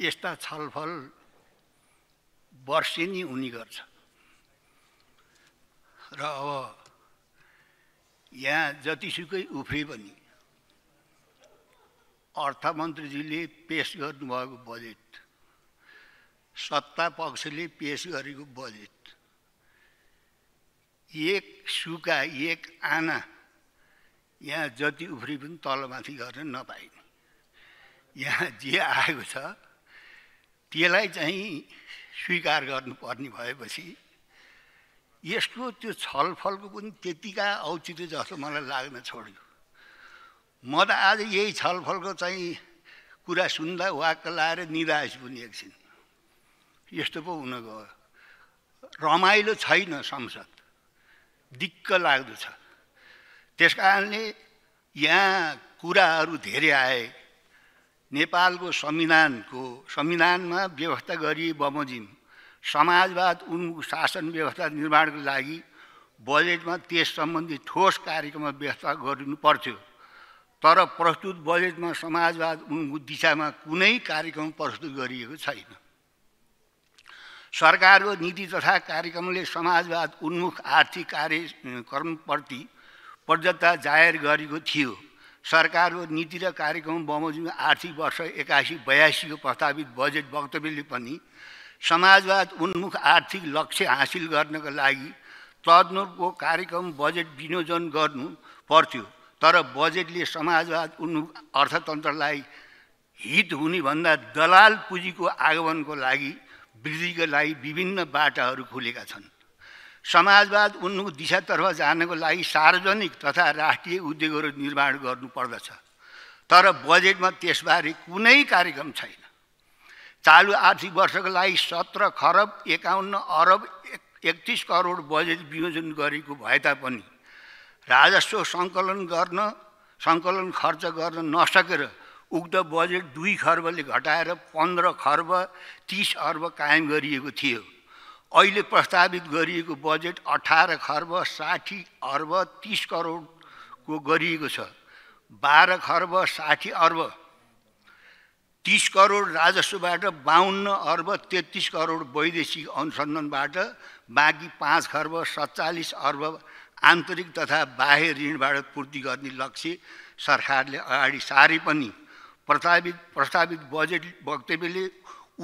यस्ता छलफल वर्षेनी हुने गर्छ र अब यहाँ जतिसुकै उफ्रे पनि अर्थमन्त्रीजीले पेस गर्नुभएको बजेट सत्ता पक्षले पेस गरेको बजेट एक सुका एक आना यहाँ जति उफ्री पनि तलमाथि गर्न नपाइने यहाँ जे आएको छ त्यसलाई चाहिँ स्वीकार गर्नुपर्ने भएपछि यसको त्यो छलफलको पनि त्यतिका औचित्य जस्तो मलाई लाग्न छोड्यो म त आज यही छलफलको चाहिँ कुरा सुन्दा वाक्क लाएर निराश पनि एकछिन यस्तो पो हुन गयो रमाइलो छैन संसद दिक्क लाग्दो छ त्यस कारणले यहाँ कुराहरू धेरै आए नेपालको संविधानको संविधानमा व्यवस्था गरी बमोजिम समाजवाद उन्मुख शासन व्यवस्था निर्माणको लागि बजेटमा त्यस सम्बन्धी ठोस कार्यक्रममा व्यवस्था गरिनु पर्थ्यो तर प्रस्तुत बजेटमा समाजवाद उन्मुख दिशामा कुनै कार्यक्रम प्रस्तुत गरिएको छैन सरकारको नीति तथा कार्यक्रमले समाजवाद उन्मुख आर्थिक कार्यक्रमप्रति प्रजत्ता जाहेर गरेको थियो सरकारको नीति र कार्यक्रम बमोजिम आर्थिक वर्ष एकासी बयासीको प्रस्तावित बजेट वक्तव्यले पनि समाजवाद उन्मुख आर्थिक लक्ष्य हासिल गर्नका लागि तदनुरको कार्यक्रम बजेट विनियोजन गर्नु पर्थ्यो तर बजेटले समाजवाद उन्मुख अर्थतन्त्रलाई हित हुने भन्दा दलाल पुँजीको आगमनको लागि वृद्धिका लागि विभिन्न बाटाहरू खुलेका छन् समाजवाद उन्मुख दिशातर्फ जानको लागि सार्वजनिक तथा राष्ट्रिय उद्योगहरू निर्माण गर्नुपर्दछ तर बजेटमा त्यसबारे कुनै कार्यक्रम छैन चालु आर्थिक वर्षको लागि सत्र खरब एकाउन्न अरब एकतिस करोड बजेट वियोजन गरेको भए तापनि राजस्व सङ्कलन गर्न सङ्कलन खर्च गर्न नसकेर उक्त बजेट दुई खर्बले घटाएर पन्ध्र खर्ब तिस अर्ब कायम गरिएको थियो अहिले प्रस्तावित गरिएको बजेट अठार खर्ब साठी अर्ब तिस करोडको गरिएको छ बाह्र खर्ब साठी अर्ब तिस करोड राजस्वबाट बाहन्न अर्ब तेत्तिस करोड वैदेशिक अनुसन्धानबाट बाँकी पाँच खर्ब सत्तालिस अर्ब आन्तरिक तथा बाह्य ऋणबाट पूर्ति गर्ने लक्ष्य सरकारले अगाडि सारे पनि प्रस्तावित प्रस्तावित बजेट वक्तव्यले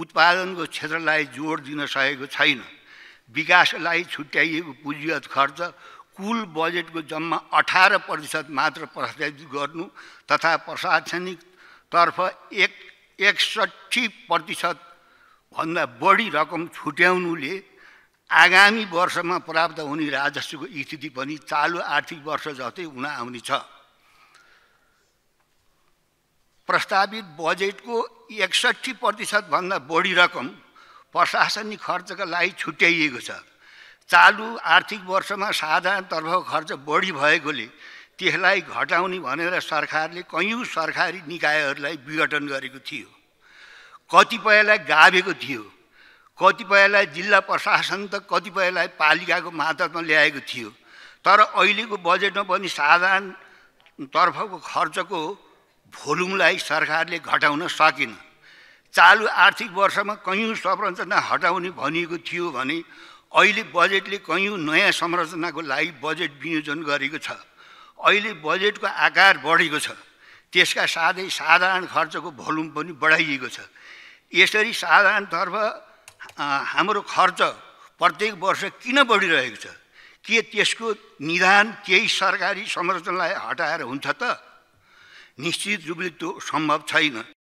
उत्पादनको क्षेत्रलाई जोड दिन सकेको छैन विकासलाई छुट्याइएको पुँजीगत खर्च कुल बजेटको जम्मा अठार प्रतिशत मात्र प्रस्तावित गर्नु तथा प्रशासनिक तर्फ एक एकसट्ठी प्रतिशतभन्दा बढी रकम छुट्याउनुले आगामी वर्षमा प्राप्त हुने राजस्वको स्थिति पनि चालु आर्थिक वर्ष जस्तै हुन आउनेछ प्रस्तावित बजेटको एकसट्ठी प्रतिशतभन्दा बढी रकम प्रशासनिक खर्चका लागि छुट्याइएको छ चालु आर्थिक वर्षमा साधारणतर्फ खर्च बढी भएकोले त्यसलाई घटाउने भनेर सरकारले कयौँ सरकारी निकायहरूलाई विघटन गरेको थियो कतिपयलाई गाभेको थियो कतिपयलाई जिल्ला प्रशासन त कतिपयलाई पालिकाको मातहतमा ल्याएको थियो तर अहिलेको बजेटमा पनि साधारणतर्फको खर्चको भोल्युमलाई सरकारले घटाउन सकेन चालु आर्थिक वर्षमा कयौँ संरचना हटाउने भनिएको थियो भने अहिले बजेटले कयौँ नयाँ संरचनाको लागि बजेट विनियोजन गरेको छ अहिले बजेटको आकार बढेको छ त्यसका साथै साधारण खर्चको भोल्युम पनि बढाइएको छ यसरी साधारणतर्फ हाम्रो खर्च प्रत्येक वर्ष किन बढिरहेको छ के त्यसको निदान केही सरकारी संरचनालाई हटाएर हुन्छ त निश्चित रूपले त्यो सम्भव छैन